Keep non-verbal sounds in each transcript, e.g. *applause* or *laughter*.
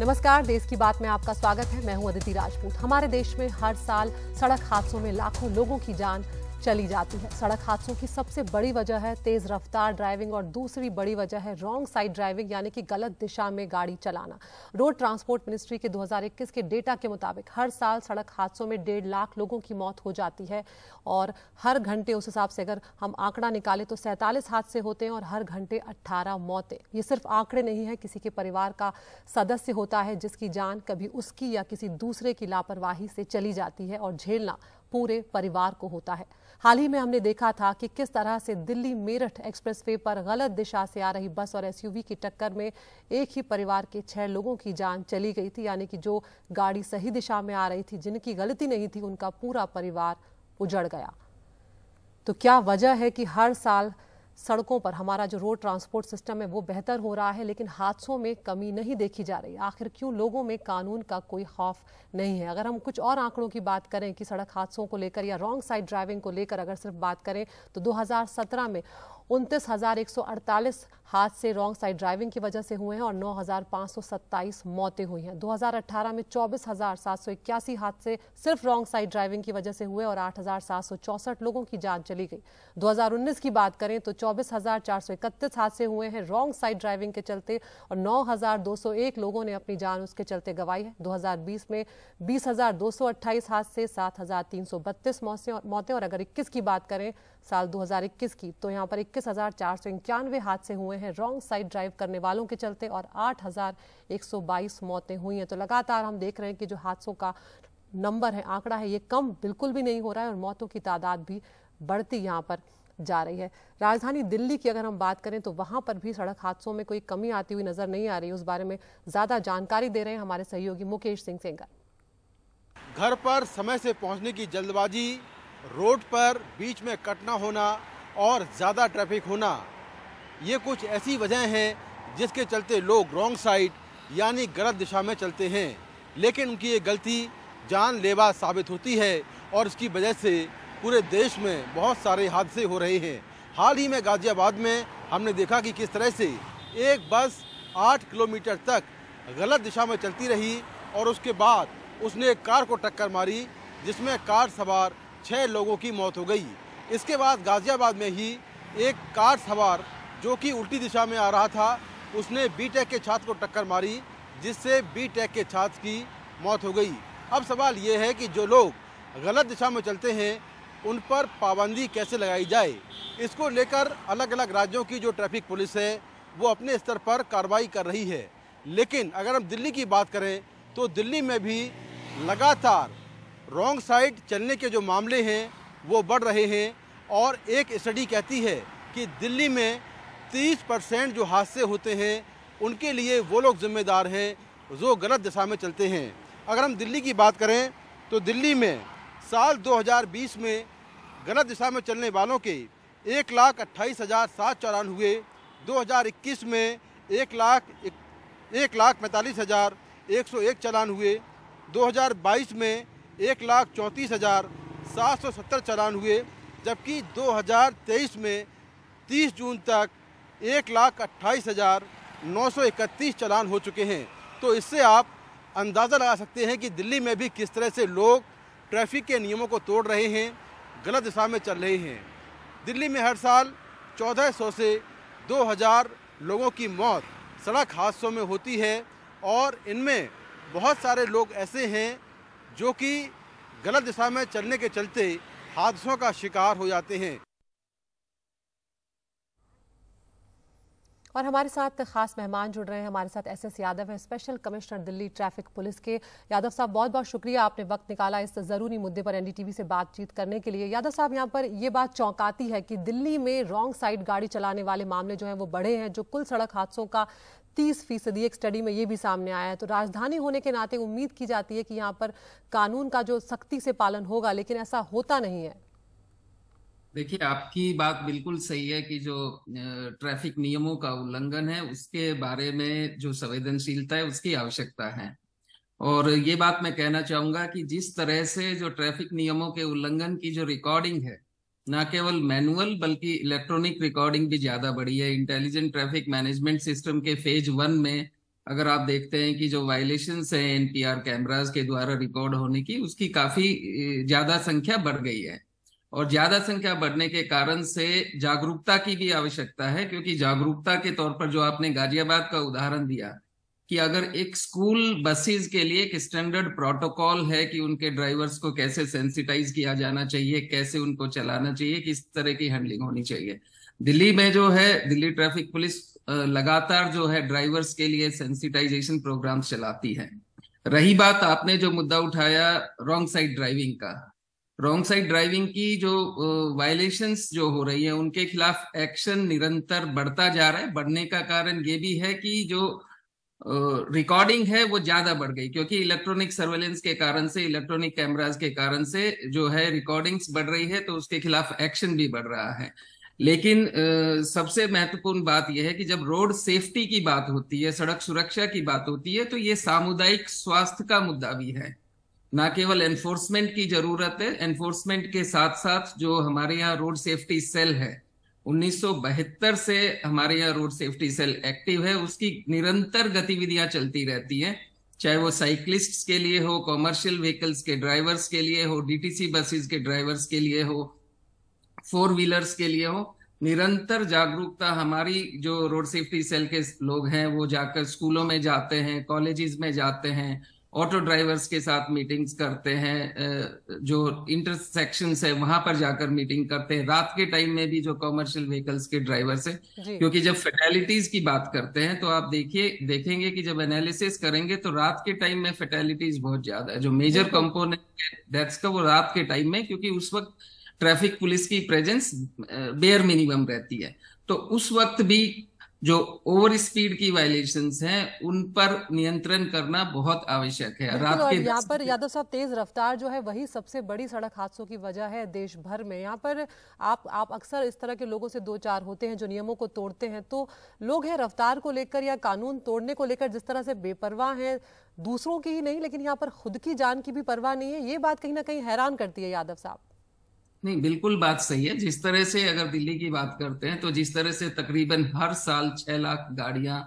नमस्कार देश की बात में आपका स्वागत है मैं हूं अदिति राजपूत हमारे देश में हर साल सड़क हादसों में लाखों लोगों की जान चली जाती है सड़क हादसों की सबसे बड़ी वजह है तेज रफ्तार ड्राइविंग और दूसरी बड़ी वजह है रॉन्ग साइड ड्राइविंग यानी कि गलत दिशा में गाड़ी चलाना रोड ट्रांसपोर्ट मिनिस्ट्री के 2021 के डेटा के मुताबिक हर साल सड़क हादसों में डेढ़ लाख लोगों की मौत हो जाती है और हर घंटे उस हिसाब से अगर हम आंकड़ा निकालें तो सैंतालीस हादसे होते हैं और हर घंटे अट्ठारह मौतें ये सिर्फ आंकड़े नहीं है किसी के परिवार का सदस्य होता है जिसकी जान कभी उसकी या किसी दूसरे की लापरवाही से चली जाती है और झेलना पूरे परिवार को होता है हाल ही में हमने देखा था कि किस तरह से दिल्ली मेरठ एक्सप्रेसवे पर गलत दिशा से आ रही बस और एसयूवी की टक्कर में एक ही परिवार के छह लोगों की जान चली गई थी यानी कि जो गाड़ी सही दिशा में आ रही थी जिनकी गलती नहीं थी उनका पूरा परिवार उजड़ गया तो क्या वजह है कि हर साल सड़कों पर हमारा जो रोड ट्रांसपोर्ट सिस्टम है वो बेहतर हो रहा है लेकिन हादसों में कमी नहीं देखी जा रही आखिर क्यों लोगों में कानून का कोई खौफ नहीं है अगर हम कुछ और आंकड़ों की बात करें कि सड़क हादसों को लेकर या रॉन्ग साइड ड्राइविंग को लेकर अगर सिर्फ बात करें तो 2017 में उनतीस हजार एक सौ अड़तालीस हादसे रॉन्ग साइड ड्राइविंग की वजह से हुए हैं और नौ हजार पांच सौ सत्ताईस मौतें हुई हैं दो हजार अठारह में चौबीस हजार सात सौ इक्यासी हादसे सिर्फ रॉन्ग साइड ड्राइविंग की वजह से हुए और आठ हजार सात सौ चौसठ लोगों की जान चली गई दो हजार उन्नीस की बात करें तो चौबीस हजार चार सौ इकतीस हादसे हुए हैं रॉन्ग साइड ड्राइविंग के चलते और नौ हजार दो सौ एक लोगों ने अपनी जान उसके चलते गवाई है दो हजार बीस में बीस हजार दो सौ अट्ठाईस हादसे सात हजार तीन सौ बत्तीस मौतें और अगर इक्कीस की बात करें साल दो हजार इक्कीस की तो यहाँ पर इक्कीस इक्कीस हजार चार सौ इक्यानवे हादसे हुए हैं रॉन्ग साइड ड्राइव करने वालों के चलते और आठ हजार एक सौ बाईस मौतें हुई हैं तो लगातार हम देख रहे हैं कि जो हादसों का नंबर है आंकड़ा है ये कम बिल्कुल भी नहीं हो रहा है और मौतों की तादाद भी बढ़ती यहाँ पर जा रही है राजधानी दिल्ली की अगर हम बात करें तो वहाँ पर भी सड़क हादसों में कोई कमी आती हुई नजर नहीं आ रही उस बारे में ज्यादा जानकारी दे रहे हैं हमारे सहयोगी मुकेश सिंह सेंगर घर पर समय से पहुंचने की जल्दबाजी रोड पर बीच में कटना होना और ज़्यादा ट्रैफिक होना ये कुछ ऐसी वजह हैं जिसके चलते लोग रॉन्ग साइड यानी गलत दिशा में चलते हैं लेकिन उनकी ये गलती जानलेवा साबित होती है और इसकी वजह से पूरे देश में बहुत सारे हादसे हो रहे हैं हाल ही में गाज़ियाबाद में हमने देखा कि किस तरह से एक बस आठ किलोमीटर तक गलत दिशा में चलती रही और उसके बाद उसने एक कार को टक्कर मारी जिसमें कार सवार छः लोगों की मौत हो गई इसके बाद गाज़ियाबाद में ही एक कार सवार जो कि उल्टी दिशा में आ रहा था उसने बीटेक के छात्र को टक्कर मारी जिससे बीटेक के छात्र की मौत हो गई अब सवाल ये है कि जो लोग गलत दिशा में चलते हैं उन पर पाबंदी कैसे लगाई जाए इसको लेकर अलग अलग राज्यों की जो ट्रैफिक पुलिस है वो अपने स्तर पर कार्रवाई कर रही है लेकिन अगर हम दिल्ली की बात करें तो दिल्ली में भी लगातार रॉन्ग साइड चलने के जो मामले हैं वो बढ़ रहे हैं और एक स्टडी कहती है कि दिल्ली में 30 परसेंट जो हादसे होते हैं उनके लिए वो लोग जिम्मेदार हैं जो गलत दिशा में चलते हैं अगर हम दिल्ली की बात करें तो दिल्ली में साल 2020 में गलत दिशा में चलने वालों के एक लाख अट्ठाईस हज़ार सात चौरान दो हज़ार इक्कीस में एक लाख एक लाख पैंतालीस हज़ार एक सौ एक चालान हुए 2022 में एक लाख चौंतीस हज़ार 770 चालान हुए जबकि 2023 में 30 जून तक एक लाख अट्ठाईस हज़ार नौ सौ इकतीस चालान हो चुके हैं तो इससे आप अंदाज़ा लगा सकते हैं कि दिल्ली में भी किस तरह से लोग ट्रैफिक के नियमों को तोड़ रहे हैं गलत दिशा में चल रहे हैं दिल्ली में हर साल 1400 से 2000 लोगों की मौत सड़क हादसों में होती है और इनमें बहुत सारे लोग ऐसे हैं जो कि गलत दिशा में चलने के चलते हादसों का शिकार हो जाते हैं और हमारे साथ खास मेहमान जुड़ रहे हैं हमारे साथ एसएस यादव हैं special commissioner Delhi traffic police के यादव साहब बहुत बहुत शुक्रिया आपने वक्त निकाला इस ज़रूरी मुद्दे पर एनडीटीवी से बातचीत करने के लिए यादव साहब यहाँ पर यह बात चौंकाती है कि दिल्ली में रॉन्ग साइड गाड़ी चलाने वाले मामले जो है वो बढ़े हैं जो कुल सड़क हादसों का तीस फीसदी एक स्टडी में ये भी सामने आया है तो राजधानी होने के नाते उम्मीद की जाती है कि यहाँ पर कानून का जो सख्ती से पालन होगा लेकिन ऐसा होता नहीं है देखिए आपकी बात बिल्कुल सही है कि जो ट्रैफिक नियमों का उल्लंघन है उसके बारे में जो संवेदनशीलता है उसकी आवश्यकता है और ये बात मैं कहना चाहूंगा कि जिस तरह से जो ट्रैफिक नियमों के उल्लंघन की जो रिकॉर्डिंग है ना केवल मैनुअल बल्कि इलेक्ट्रॉनिक रिकॉर्डिंग भी ज्यादा बढ़ी है इंटेलिजेंट ट्रैफिक मैनेजमेंट सिस्टम के फेज वन में अगर आप देखते हैं कि जो वायलेशन है एनपीआर कैमराज के द्वारा रिकॉर्ड होने की उसकी काफी ज्यादा संख्या बढ़ गई है और ज्यादा संख्या बढ़ने के कारण से जागरूकता की भी आवश्यकता है क्योंकि जागरूकता के तौर पर जो आपने गाजियाबाद का उदाहरण दिया कि अगर एक स्कूल बसेस के लिए एक स्टैंडर्ड प्रोटोकॉल है कि उनके ड्राइवर्स को कैसे सेंसिटाइज किया जाना चाहिए कैसे उनको चलाना चाहिए किस तरह की हैंडलिंग होनी चाहिए दिल्ली में जो है दिल्ली ट्रैफिक पुलिस लगातार जो है ड्राइवर्स के लिए सेंसिटाइजेशन प्रोग्राम चलाती है रही बात आपने जो मुद्दा उठाया रॉन्ग साइड ड्राइविंग का रॉन्ग साइड ड्राइविंग की जो वायलेशंस जो हो रही है उनके खिलाफ एक्शन निरंतर बढ़ता जा रहा है बढ़ने का कारण ये भी है कि जो रिकॉर्डिंग है वो ज्यादा बढ़ गई क्योंकि इलेक्ट्रॉनिक सर्वेलेंस के कारण से इलेक्ट्रॉनिक कैमराज के कारण से जो है रिकॉर्डिंग्स बढ़ रही है तो उसके खिलाफ एक्शन भी बढ़ रहा है लेकिन सबसे महत्वपूर्ण बात यह है कि जब रोड सेफ्टी की बात होती है सड़क सुरक्षा की बात होती है तो ये सामुदायिक स्वास्थ्य का मुद्दा भी है ना केवल एनफोर्समेंट की जरूरत है एनफोर्समेंट के साथ साथ जो हमारे यहाँ रोड सेफ्टी सेल है 1972 से हमारे यहाँ रोड सेफ्टी सेल एक्टिव है उसकी निरंतर गतिविधियां चलती रहती हैं चाहे वो साइक्लिस्ट के लिए हो कॉमर्शियल व्हीकल्स के ड्राइवर्स के लिए हो डीटीसी बसेस के ड्राइवर्स के लिए हो फोर व्हीलर्स के लिए हो निरंतर जागरूकता हमारी जो रोड सेफ्टी सेल के लोग हैं वो जाकर स्कूलों में जाते हैं कॉलेजेस में जाते हैं ऑटो ड्राइवर्स के साथ मीटिंग्स करते हैं जो इंटरसेक्शन है वहां पर जाकर मीटिंग करते हैं रात के टाइम में भी जो कॉमर्शियल व्हीकल्स के ड्राइवर्स है क्योंकि जब फेटेलिटीज की बात करते हैं तो आप देखिए देखेंगे कि जब एनालिसिस करेंगे तो रात के टाइम में फेटेलिटीज बहुत ज्यादा है जो मेजर कंपोनेंट है डेथ्स का वो रात के टाइम में क्योंकि उस वक्त ट्रैफिक पुलिस की प्रेजेंस बेयर मिनिमम रहती है तो उस वक्त भी जो ओवर स्पीड की वायलेशन हैं उन पर नियंत्रण करना बहुत आवश्यक है रात के यहाँ पर यादव साहब तेज रफ्तार जो है वही सबसे बड़ी सड़क हादसों की वजह है देश भर में यहाँ पर आप आप अक्सर इस तरह के लोगों से दो चार होते हैं जो नियमों को तोड़ते हैं तो लोग हैं रफ्तार को लेकर या कानून तोड़ने को लेकर जिस तरह से बेपरवाह हैं दूसरों की ही नहीं लेकिन यहाँ पर खुद की जान की भी परवाह नहीं है ये बात कहीं ना कहीं हैरान करती है यादव साहब नहीं बिल्कुल बात सही है जिस तरह से अगर दिल्ली की बात करते हैं तो जिस तरह से तकरीबन हर साल छह लाख गाड़ियां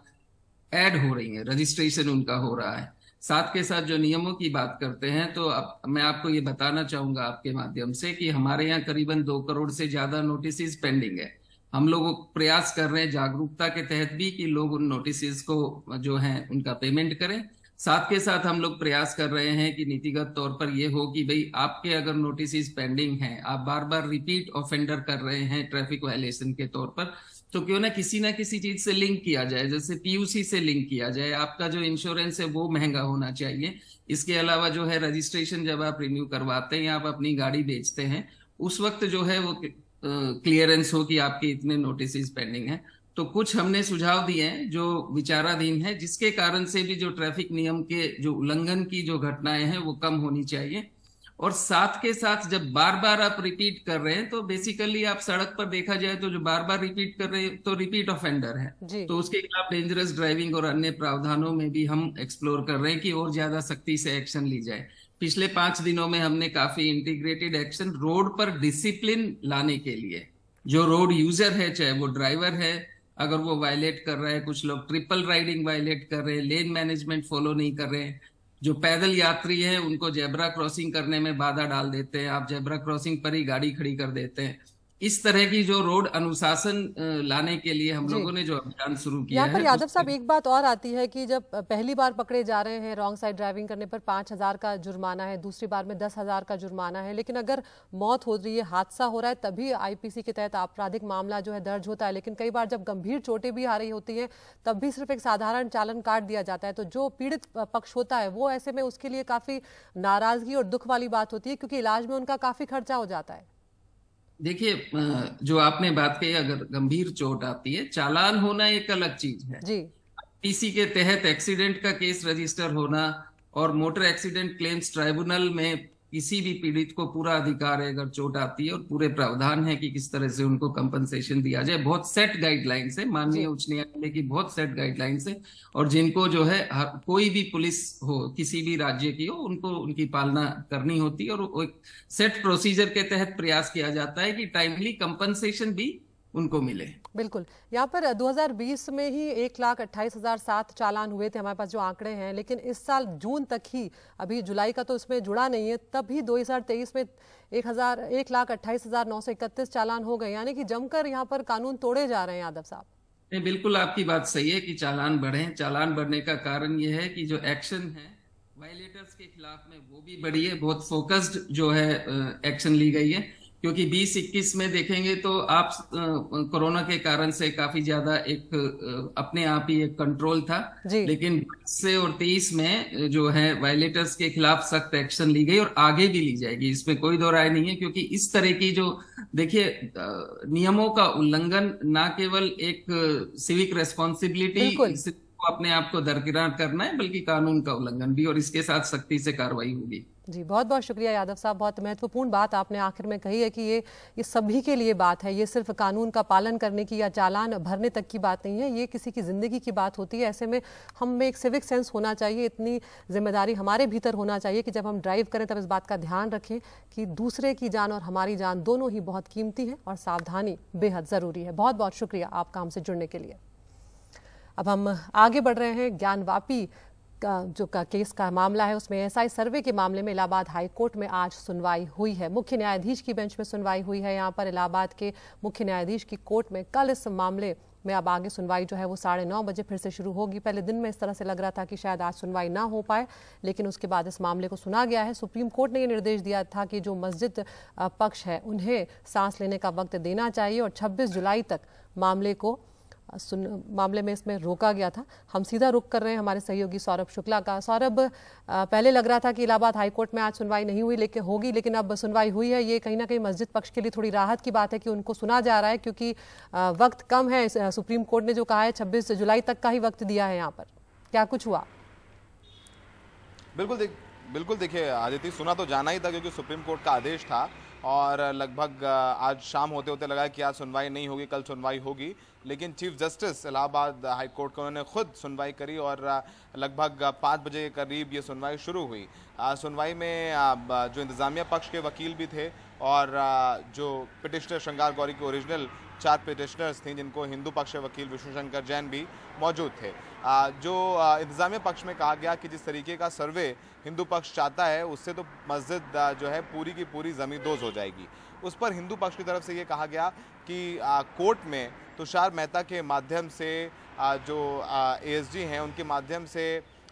ऐड हो रही हैं रजिस्ट्रेशन उनका हो रहा है साथ के साथ जो नियमों की बात करते हैं तो अब मैं आपको ये बताना चाहूंगा आपके माध्यम से कि हमारे यहाँ करीबन दो करोड़ से ज्यादा नोटिस पेंडिंग है हम लोग प्रयास कर रहे हैं जागरूकता के तहत भी कि लोग उन नोटिस को जो है उनका पेमेंट करें साथ के साथ हम लोग प्रयास कर रहे हैं कि नीतिगत तौर पर यह हो कि भाई आपके अगर नोटिस पेंडिंग हैं आप बार बार रिपीट ऑफेंडर कर रहे हैं ट्रैफिक वायलेशन के तौर पर तो क्यों ना किसी ना किसी चीज से लिंक किया जाए जैसे पीयूसी से लिंक किया जाए आपका जो इंश्योरेंस है वो महंगा होना चाहिए इसके अलावा जो है रजिस्ट्रेशन जब आप रिन्यू करवाते हैं आप अपनी गाड़ी बेचते हैं उस वक्त जो है वो क्लियरेंस हो कि आपके इतने नोटिस पेंडिंग है तो कुछ हमने सुझाव दिए हैं जो विचाराधीन है जिसके कारण से भी जो ट्रैफिक नियम के जो उल्लंघन की जो घटनाएं हैं वो कम होनी चाहिए और साथ के साथ जब बार बार आप रिपीट कर रहे हैं तो बेसिकली आप सड़क पर देखा जाए तो जो बार बार रिपीट कर रहे हैं तो रिपीट ऑफेंडर है तो उसके खिलाफ डेंजरस ड्राइविंग और अन्य प्रावधानों में भी हम एक्सप्लोर कर रहे हैं कि और ज्यादा सख्ती से एक्शन ली जाए पिछले पांच दिनों में हमने काफी इंटीग्रेटेड एक्शन रोड पर डिसिप्लिन लाने के लिए जो रोड यूजर है चाहे वो ड्राइवर है अगर वो वायलेट कर रहा है कुछ लोग ट्रिपल राइडिंग वायलेट कर रहे हैं लेन मैनेजमेंट फॉलो नहीं कर रहे हैं जो पैदल यात्री है उनको जेबरा क्रॉसिंग करने में बाधा डाल देते हैं आप जेबरा क्रॉसिंग पर ही गाड़ी खड़ी कर देते हैं इस तरह की जो रोड अनुशासन लाने के लिए हम लोगों ने जो अभियान शुरू किया यहाँ पर यादव साहब एक बात और आती है कि जब पहली बार पकड़े जा रहे हैं रॉन्ग साइड ड्राइविंग करने पर पांच हजार का जुर्माना है दूसरी बार में दस हजार का जुर्माना है लेकिन अगर मौत हो रही है हादसा हो रहा है तभी आईपीसी के तहत आपराधिक मामला जो है दर्ज होता है लेकिन कई बार जब गंभीर चोटें भी आ रही होती है तब भी सिर्फ एक साधारण चालन काट दिया जाता है तो जो पीड़ित पक्ष होता है वो ऐसे में उसके लिए काफी नाराजगी और दुख वाली बात होती है क्योंकि इलाज में उनका काफी खर्चा हो जाता है देखिए जो आपने बात कही अगर गंभीर चोट आती है चालान होना एक अलग चीज है जी पीसी के तहत एक्सीडेंट का केस रजिस्टर होना और मोटर एक्सीडेंट क्लेम्स ट्राइब्यूनल में किसी भी पीड़ित को पूरा अधिकार है अगर चोट आती है और पूरे प्रावधान है कि किस तरह से उनको कंपनसेशन दिया जाए बहुत सेट गाइडलाइंस है माननीय उच्च न्यायालय की बहुत सेट गाइडलाइंस है और जिनको जो है कोई भी पुलिस हो किसी भी राज्य की हो उनको उनकी पालना करनी होती है और एक सेट प्रोसीजर के तहत प्रयास किया जाता है कि टाइमली कंपनसेशन भी उनको मिले बिल्कुल यहाँ पर 2020 में ही एक लाख अट्ठाईस हजार सात चालान हुए थे हमारे पास जो आंकड़े हैं लेकिन इस साल जून तक ही अभी जुलाई का तो इसमें जुड़ा नहीं है तब भी 2023 में एक हजार एक लाख अट्ठाईस हजार नौ सौ इकतीस चालान हो गए यानी कि जमकर यहाँ पर कानून तोड़े जा रहे हैं यादव साहब नहीं बिल्कुल आपकी बात सही है कि चालान बढ़े चालान बढ़ने का कारण ये है कि जो एक्शन है वायलेटर्स के खिलाफ में वो भी बढ़ी है बहुत फोकस्ड जो है एक्शन ली गई है क्योंकि बीस इक्कीस में देखेंगे तो आप कोरोना के कारण से काफी ज्यादा एक अपने आप ही एक कंट्रोल था लेकिन से और तेईस में जो है वायलेटर्स के खिलाफ सख्त एक्शन ली गई और आगे भी ली जाएगी इसमें कोई दो राय नहीं है क्योंकि इस तरह की जो देखिए नियमों का उल्लंघन ना केवल एक सिविक रेस्पॉन्सिबिलिटी अपने आप को दरकिनार करना है बल्कि कानून का उल्लंघन भी और इसके साथ सख्ती से कार्रवाई होगी जी बहुत बहुत शुक्रिया यादव साहब बहुत महत्वपूर्ण बात आपने आखिर में कही है कि ये ये सभी के लिए बात है ये सिर्फ कानून का पालन करने की या चालान भरने तक की बात नहीं है ये किसी की ज़िंदगी की बात होती है ऐसे में हम में एक सिविक सेंस होना चाहिए इतनी जिम्मेदारी हमारे भीतर होना चाहिए कि जब हम ड्राइव करें तब इस बात का ध्यान रखें कि दूसरे की जान और हमारी जान दोनों ही बहुत कीमती है और सावधानी बेहद ज़रूरी है बहुत बहुत शुक्रिया आपका हमसे जुड़ने के लिए अब हम आगे बढ़ रहे हैं ज्ञानवापी का जो का केस का मामला है उसमें एसआई सर्वे के मामले में इलाहाबाद हाई कोर्ट में आज सुनवाई हुई है मुख्य न्यायाधीश की बेंच में सुनवाई हुई है यहाँ पर इलाहाबाद के मुख्य न्यायाधीश की कोर्ट में कल इस मामले में अब आगे सुनवाई जो है वो साढ़े नौ बजे फिर से शुरू होगी पहले दिन में इस तरह से लग रहा था कि शायद आज सुनवाई ना हो पाए लेकिन उसके बाद इस मामले को सुना गया है सुप्रीम कोर्ट ने यह निर्देश दिया था कि जो मस्जिद पक्ष है उन्हें सांस लेने का वक्त देना चाहिए और छब्बीस जुलाई तक मामले को सुन मामले में इसमें रोका गया था हम सीधा रुक कर रहे हैं हमारे सहयोगी सौरभ शुक्ला का सौरभ पहले लग रहा था कि इलाहाबाद हाईकोर्ट में आज सुनवाई नहीं हुई लेकिन होगी लेकिन अब सुनवाई हुई है ये कहीं ना कहीं मस्जिद पक्ष के लिए थोड़ी राहत की बात है कि उनको सुना जा रहा है क्योंकि वक्त कम है सुप्रीम कोर्ट ने जो कहा है छब्बीस जुलाई तक का ही वक्त दिया है यहाँ पर क्या कुछ हुआ बिल्कुल बिल्कुल देखिए आदित्य सुना तो जाना ही था क्योंकि सुप्रीम कोर्ट का आदेश था और लगभग आज शाम होते होते लगा कि आज सुनवाई नहीं होगी कल सुनवाई होगी लेकिन chief justice Allahabad high court को उन्होंने खुद सुनवाई करी और लगभग पाँच बजे के करीब ये सुनवाई शुरू हुई सुनवाई में जो इंतज़ामिया पक्ष के वकील भी थे और जो पिटिशनर श्रृंगार गौरी के ओरिजिनल चार पिटिशनर्स थीं जिनको हिंदू पक्ष वकील विष्णुशंकर जैन भी मौजूद थे जो इंतजामिया पक्ष में कहा गया कि जिस तरीके का सर्वे हिंदू पक्ष चाहता है उससे तो मस्जिद जो है पूरी की पूरी दोज हो जाएगी उस पर हिंदू पक्ष की तरफ से ये कहा गया कि कोर्ट में तुषार मेहता के माध्यम से जो एएसजी हैं उनके माध्यम से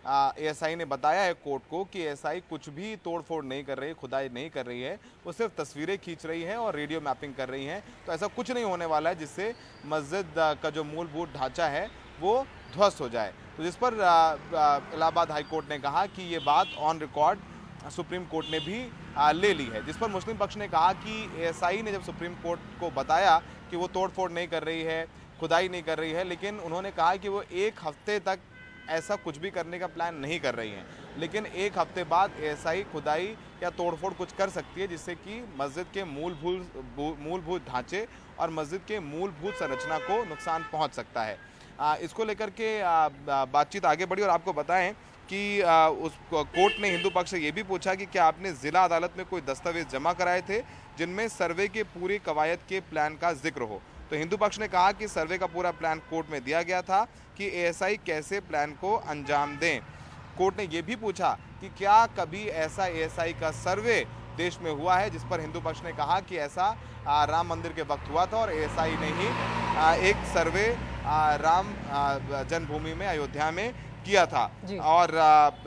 एएसआई ने बताया है कोर्ट को कि एएसआई कुछ भी तोड़फोड़ नहीं कर रही खुदाई नहीं कर रही है वो सिर्फ तस्वीरें खींच रही है और रेडियो मैपिंग कर रही हैं तो ऐसा कुछ नहीं होने वाला है जिससे मस्जिद का जो मूलभूत ढांचा है वो ध्वस्त हो जाए तो जिस पर इलाहाबाद हाईकोर्ट ने कहा कि ये बात ऑन रिकॉर्ड सुप्रीम कोर्ट ने भी ले ली है जिस पर मुस्लिम पक्ष ने कहा कि एएसआई ने जब सुप्रीम कोर्ट को बताया कि वो तोड़फोड़ नहीं कर रही है खुदाई नहीं कर रही है लेकिन उन्होंने कहा कि वो एक हफ्ते तक ऐसा कुछ भी करने का प्लान नहीं कर रही हैं लेकिन एक हफ्ते बाद ऐसा ही खुदाई या तोड़फोड़ कुछ कर सकती है जिससे कि मस्जिद के मूलभूत मूलभूत ढांचे और मस्जिद के मूलभूत संरचना को नुकसान पहुंच सकता है आ, इसको लेकर के बातचीत आगे बढ़ी और आपको बताएं कि आ, उस कोर्ट ने हिंदू पक्ष से ये भी पूछा कि क्या आपने ज़िला अदालत में कोई दस्तावेज जमा कराए थे जिनमें सर्वे के पूरी कवायद के प्लान का जिक्र हो तो हिंदू पक्ष ने कहा कि सर्वे का पूरा प्लान कोर्ट में दिया गया था कि एएसआई कैसे प्लान को अंजाम दें कोर्ट ने यह भी पूछा कि क्या कभी ऐसा एएसआई का सर्वे देश में हुआ है जिस पर हिंदू पक्ष ने कहा कि ऐसा राम मंदिर के वक्त हुआ था और एएसआई ने ही एक सर्वे राम जन्मभूमि में अयोध्या में किया था और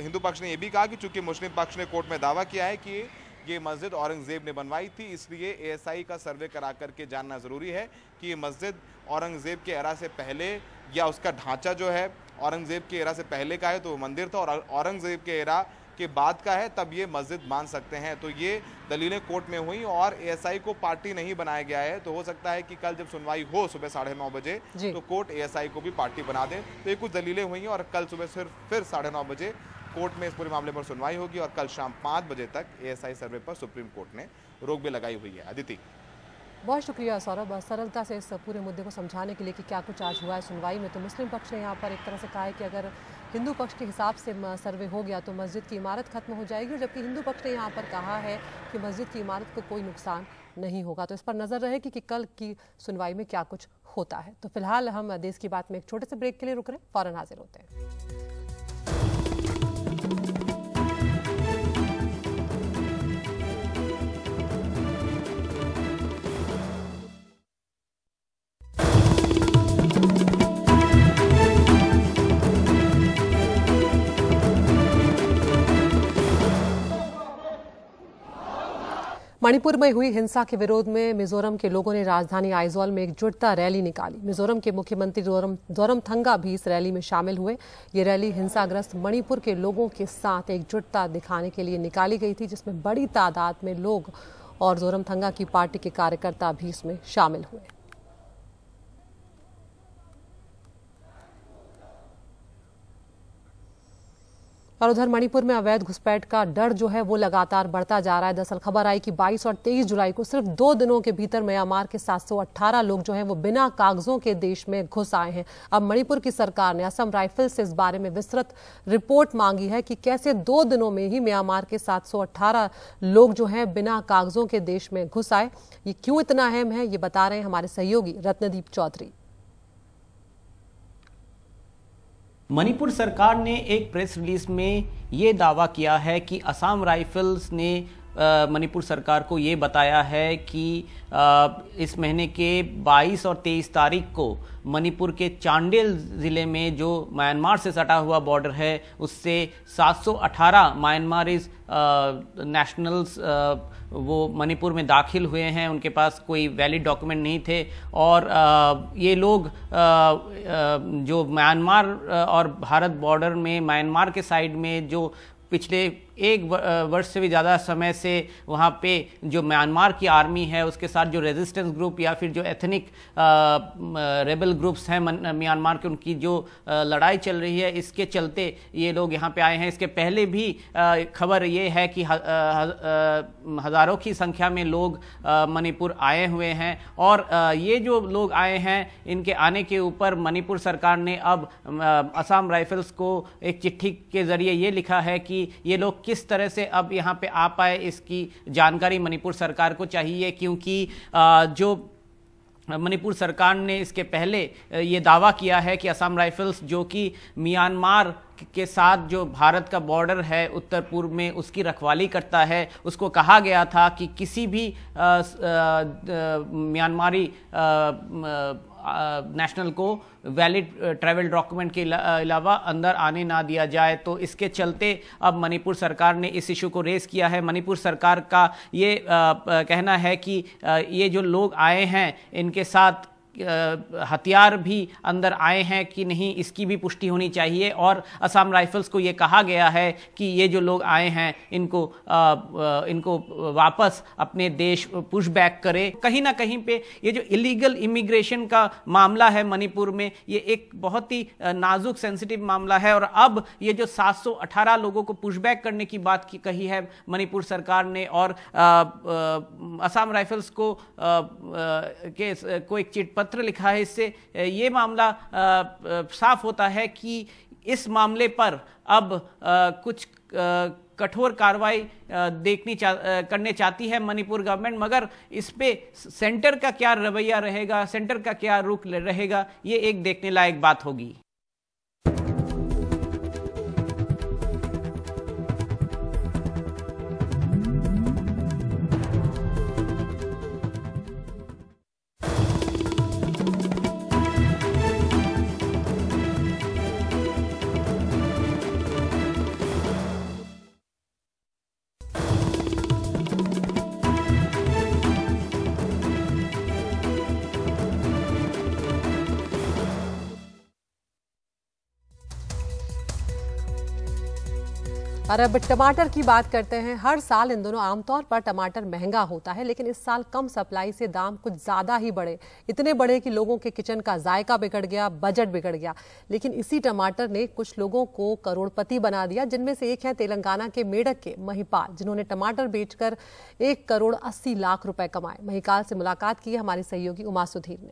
हिंदू पक्ष ने यह भी कहा कि चूंकि मुस्लिम पक्ष ने कोर्ट में दावा किया है कि ये मस्जिद औरंगज़ेब ने बनवाई थी इसलिए एएसआई का सर्वे करा करके जानना ज़रूरी है कि ये मस्जिद औरंगज़ेब के एरा से पहले या उसका ढांचा जो है औरंगज़ेब के एरा से पहले का है तो वो मंदिर था और औरंगज़ेब के एरा के बाद का है तब ये मस्जिद मान सकते हैं तो ये दलीलें कोर्ट में हुई और एएसआई को पार्टी नहीं बनाया गया है तो हो सकता है कि कल जब सुनवाई हो सुबह साढ़े नौ बजे तो कोर्ट एएसआई को भी पार्टी बना दे तो ये कुछ दलीलें हुई और कल सुबह सिर्फ फिर साढ़े नौ बजे कोर्ट में इस पूरे मामले पर सुनवाई होगी और कल शाम पाँच बजे तक एएसआई सर्वे पर सुप्रीम कोर्ट ने रोक भी लगाई हुई है अदिति बहुत शुक्रिया सौरभ सरलता से इस पूरे मुद्दे को समझाने के लिए कि क्या कुछ आज हुआ है सुनवाई में तो मुस्लिम पक्ष ने यहाँ पर एक तरह से कहा है कि अगर हिंदू पक्ष के हिसाब से सर्वे हो गया तो मस्जिद की इमारत खत्म हो जाएगी जबकि हिंदू पक्ष ने यहाँ पर कहा है कि मस्जिद की इमारत को कोई नुकसान नहीं होगा तो इस पर नज़र रहेगी कि कल की सुनवाई में क्या कुछ होता है तो फिलहाल हम देश की बात में एक छोटे से ब्रेक के लिए रुक रहे हैं फ़ौरन हाजिर होते हैं मणिपुर में हुई हिंसा के विरोध में मिजोरम के लोगों ने राजधानी आइजोल में एकजुटता रैली निकाली मिजोरम के मुख्यमंत्री दोरम थंगा भी इस रैली में शामिल हुए ये रैली हिंसाग्रस्त मणिपुर के लोगों के साथ एकजुटता दिखाने के लिए निकाली गई थी जिसमें बड़ी तादाद में लोग और जोरमथंगा की पार्टी के कार्यकर्ता भी इसमें शामिल हुए और उधर मणिपुर में अवैध घुसपैठ का डर जो है वो लगातार बढ़ता जा रहा है दरअसल खबर आई कि 22 और 23 जुलाई को सिर्फ दो दिनों के भीतर म्यांमार के 718 लोग जो है वो बिना कागजों के देश में घुस आए हैं अब मणिपुर की सरकार ने असम राइफल्स से इस बारे में विस्तृत रिपोर्ट मांगी है कि कैसे दो दिनों में ही म्यांमार के अट्ठारह लोग जो है बिना कागजों के देश में घुस आए ये क्यों इतना अहम है ये बता रहे हैं हमारे सहयोगी रत्नदीप चौधरी मणिपुर सरकार ने एक प्रेस रिलीज में ये दावा किया है कि असम राइफल्स ने मणिपुर सरकार को ये बताया है कि इस महीने के 22 और 23 तारीख को मणिपुर के चांडेल ज़िले में जो म्यांमार से सटा हुआ बॉर्डर है उससे 718 म्यांमार नेशनल्स वो मणिपुर में दाखिल हुए हैं उनके पास कोई वैलिड डॉक्यूमेंट नहीं थे और ये लोग जो म्यांमार और भारत बॉर्डर में म्यांमार के साइड में जो पिछले एक वर्ष से भी ज़्यादा समय से वहाँ पे जो म्यांमार की आर्मी है उसके साथ जो रेजिस्टेंस ग्रुप या फिर जो एथनिक रेबल ग्रुप्स हैं म्यांमार के उनकी जो लड़ाई चल रही है इसके चलते ये लोग यहाँ पे आए हैं इसके पहले भी खबर ये है कि हज़ारों की संख्या में लोग मणिपुर आए हुए हैं और ये जो लोग आए हैं इनके आने के ऊपर मणिपुर सरकार ने अब असम राइफल्स को एक चिट्ठी के ज़रिए ये लिखा है कि ये लोग किस किस तरह से अब यहाँ पे आ पाए इसकी जानकारी मणिपुर सरकार को चाहिए क्योंकि जो मणिपुर सरकार ने इसके पहले ये दावा किया है कि असम राइफल्स जो कि म्यांमार के साथ जो भारत का बॉर्डर है उत्तर पूर्व में उसकी रखवाली करता है उसको कहा गया था कि किसी भी म्यांमारी नेशनल को वैलिड ट्रैवल डॉक्यूमेंट के uh, अलावा अंदर आने ना दिया जाए तो इसके चलते अब मणिपुर सरकार ने इस इशू को रेस किया है मणिपुर सरकार का ये आ, uh, uh, कहना है कि आ, ये जो लोग आए हैं इनके साथ हथियार भी अंदर आए हैं कि नहीं इसकी भी पुष्टि होनी चाहिए और असम राइफल्स को ये कहा गया है कि ये जो लोग आए हैं इनको आ, इनको वापस अपने देश पुश बैक करें कहीं ना कहीं पे ये जो इलीगल इमिग्रेशन का मामला है मणिपुर में ये एक बहुत ही नाजुक सेंसिटिव मामला है और अब ये जो 718 लोगों को पुशबैक करने की बात की कही है मणिपुर सरकार ने और असाम राइफल्स को आ, के को एक चिटपट पत्र लिखा है इससे ये मामला साफ होता है कि इस मामले पर अब कुछ कठोर कार्रवाई देखनी चा, करने चाहती है मणिपुर गवर्नमेंट मगर इस पर सेंटर का क्या रवैया रहेगा सेंटर का क्या रुख रहेगा ये एक देखने लायक बात होगी और अब टमाटर की बात करते हैं हर साल इन दोनों आमतौर पर टमाटर महंगा होता है लेकिन इस साल कम सप्लाई से दाम कुछ ज़्यादा ही बढ़े इतने बढ़े कि लोगों के किचन का जायका बिगड़ गया बजट बिगड़ गया लेकिन इसी टमाटर ने कुछ लोगों को करोड़पति बना दिया जिनमें से एक है तेलंगाना के मेढक के महिपाल जिन्होंने टमाटर बेचकर एक करोड़ अस्सी लाख रुपए कमाए महिकाल से मुलाकात की हमारी सहयोगी उमा सुधीर ने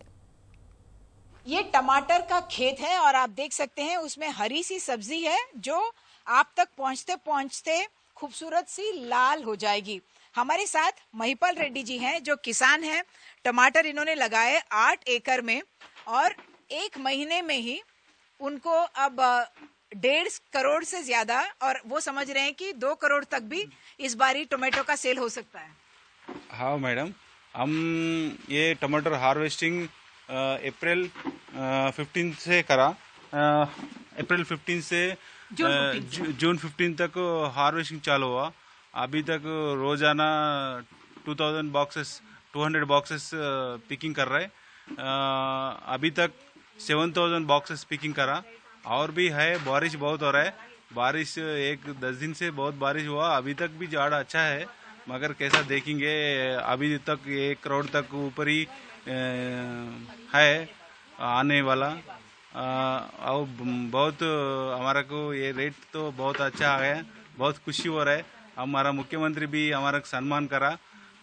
ये टमाटर का खेत है और आप देख सकते हैं उसमें हरी सी सब्जी है जो आप तक पहुंचते पहुंचते खूबसूरत सी लाल हो जाएगी हमारे साथ महिपाल रेड्डी जी हैं जो किसान हैं टमाटर इन्होंने लगाए आठ एकड़ में और एक महीने में ही उनको अब डेढ़ करोड़ से ज्यादा और वो समझ रहे हैं कि दो करोड़ तक भी इस बारी टोमेटो का सेल हो सकता है हाँ मैडम हम ये टमाटर हार्वेस्टिंग अप्रैल फिफ्टीन से करा अप्रैल फिफ्टीन से जून फिफ्टीन तक हार्वेस्टिंग चालू हुआ अभी तक रोजाना 2000 बॉक्सेस 200 बॉक्सेस पिकिंग कर रहे हैं अभी तक 7000 बॉक्सेस पिकिंग करा और भी है बारिश बहुत हो रहा है बारिश एक दस दिन से बहुत बारिश हुआ अभी तक भी जाड़ अच्छा है मगर कैसा देखेंगे अभी तक एक करोड़ तक ऊपर ही है आने वाला और बहुत हमारा को ये रेट तो बहुत अच्छा आ गया बहुत खुशी हो रहा है हमारा मुख्यमंत्री भी हमारा सम्मान करा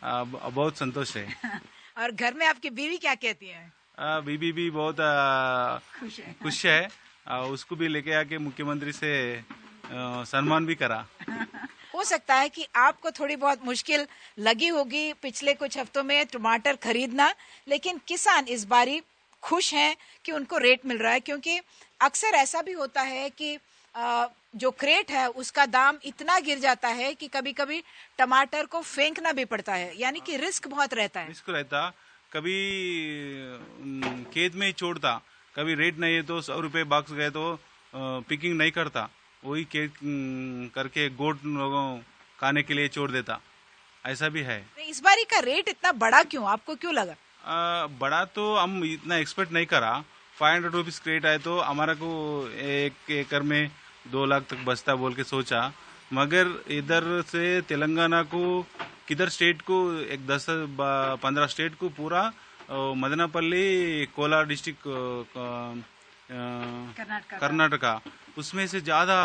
आ, बहुत संतोष है *laughs* और घर में आपकी बीवी क्या कहती है बीबी बीवी भी बहुत आ, खुश है है आ, उसको भी लेके आके मुख्यमंत्री से सम्मान भी करा *laughs* हो सकता है कि आपको थोड़ी बहुत मुश्किल लगी होगी पिछले कुछ हफ्तों में टमाटर खरीदना लेकिन किसान इस बारी खुश हैं कि उनको रेट मिल रहा है क्योंकि अक्सर ऐसा भी होता है कि जो क्रेट है उसका दाम इतना गिर जाता है कि कभी कभी टमाटर को फेंकना भी पड़ता है यानी कि रिस्क बहुत रहता है रिस्क रहता कभी खेत में ही छोड़ता कभी रेट नहीं है तो सौ रुपये बक्स गए तो पिकिंग नहीं करता वही खेत करके गोट लोगों खाने के लिए छोड़ देता ऐसा भी है इस बारी का रेट इतना बड़ा क्यों आपको क्यों लगा बड़ा तो हम इतना एक्सपेक्ट नहीं करा फाइव हंड्रेड रुपीज़ क्रेडिट आए तो हमारा को एक एकड़ में दो लाख तक बचता बोल के सोचा मगर इधर से तेलंगाना को किधर स्टेट को एक दस पंद्रह स्टेट को पूरा मदनापल्ली कोला डिस्ट्रिक्ट कर्नाटका उसमें से ज़्यादा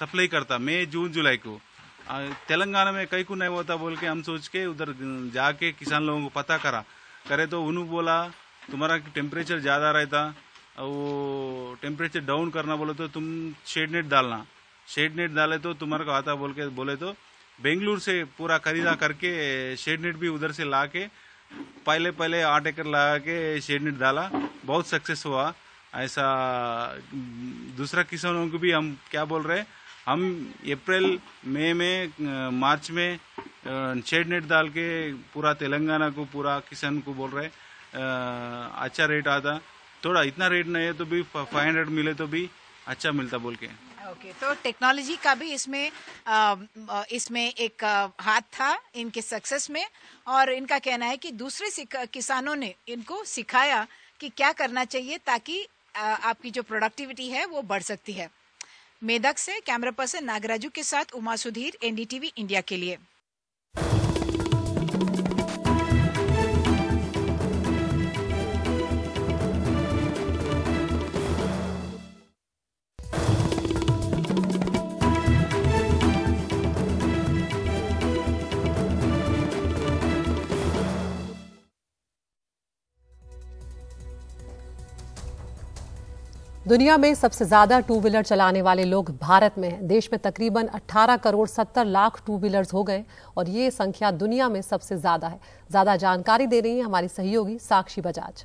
सप्लाई करता मई जून जुलाई को तेलंगाना में कहीं को नहीं होता बोल के हम सोच के उधर जाके किसान लोगों को पता करा करे तो उन्होंने बोला तुम्हारा टेम्परेचर ज़्यादा रहता और वो टेम्परेचर डाउन करना बोले तो तुम शेड नेट डालना शेड नेट डाले तो तुम्हारे को आता बोल के बोले तो बेंगलुर से पूरा खरीदा करके शेड नेट भी उधर से ला के पहले पहले आठ एकड़ लगा के शेड नेट डाला बहुत सक्सेस हुआ ऐसा दूसरा किसानों को भी हम क्या बोल रहे हैं हम अप्रैल मई में मार्च में शेड नेट डाल के पूरा तेलंगाना को पूरा किसान को बोल रहे अच्छा रेट आता थोड़ा इतना रेट नहीं है तो भी फाइव हंड्रेड मिले तो भी अच्छा मिलता बोल के ओके okay, तो टेक्नोलॉजी का भी इसमें आ, इसमें एक हाथ था इनके सक्सेस में और इनका कहना है कि दूसरे किसानों ने इनको सिखाया कि क्या करना चाहिए ताकि आपकी जो प्रोडक्टिविटी है वो बढ़ सकती है मेदक से कैमरा पर्सन नागराजू के साथ उमा सुधीर एनडीटीवी इंडिया के लिए दुनिया में सबसे ज्यादा टू व्हीलर चलाने वाले लोग भारत में हैं देश में तकरीबन 18 करोड़ 70 लाख टू व्हीलर्स हो गए और ये संख्या दुनिया में सबसे ज्यादा है ज्यादा जानकारी दे रही है हमारी सहयोगी साक्षी बजाज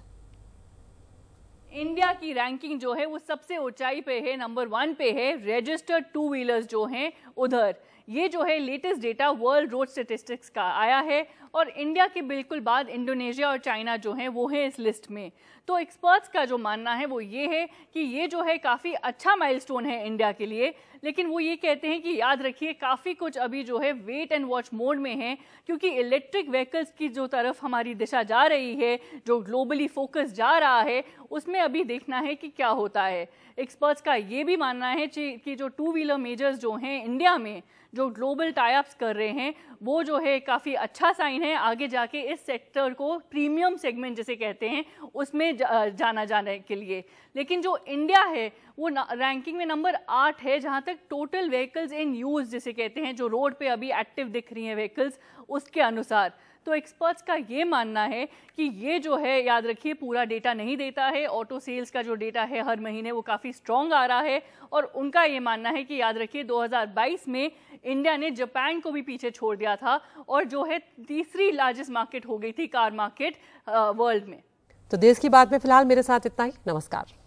इंडिया की रैंकिंग जो है वो सबसे ऊंचाई पे है नंबर वन पे है रजिस्टर्ड टू व्हीलर्स जो हैं उधर ये जो है latest data world road statistics का आया है और इंडिया के बिल्कुल बाद इंडोनेशिया और चाइना जो हैं वो हैं इस लिस्ट में तो एक्सपर्ट्स का जो मानना है वो ये है कि ये जो है काफ़ी अच्छा माइलस्टोन है इंडिया के लिए लेकिन वो ये कहते हैं कि याद रखिए काफ़ी कुछ अभी जो है वेट एंड वॉच मोड में है क्योंकि इलेक्ट्रिक व्हीकल्स की जो तरफ हमारी दिशा जा रही है जो ग्लोबली फोकस जा रहा है उसमें अभी देखना है कि क्या होता है एक्सपर्ट्स का ये भी मानना है कि जो टू व्हीलर मेजर्स जो हैं इंडिया में जो ग्लोबल टाइप्स कर रहे हैं वो जो है काफ़ी अच्छा साइन है हैं आगे जाके इस सेक्टर को प्रीमियम सेगमेंट जिसे कहते हैं उसमें जाना जाने के लिए लेकिन जो इंडिया है वो रैंकिंग में नंबर आठ है जहाँ तक टोटल व्हीकल्स इन यूज़ जिसे कहते हैं जो रोड पे अभी एक्टिव दिख रही हैं व्हीकल्स उसके अनुसार तो एक्सपर्ट्स का ये मानना है कि ये जो है याद रखिए पूरा डेटा नहीं देता है ऑटो सेल्स का जो डेटा है हर महीने वो काफ़ी स्ट्रॉन्ग आ रहा है और उनका ये मानना है कि याद रखिए 2022 में इंडिया ने जापान को भी पीछे छोड़ दिया था और जो है तीसरी लार्जेस्ट मार्केट हो गई थी कार मार्केट वर्ल्ड में तो देश की बात में फिलहाल मेरे साथ इतना ही नमस्कार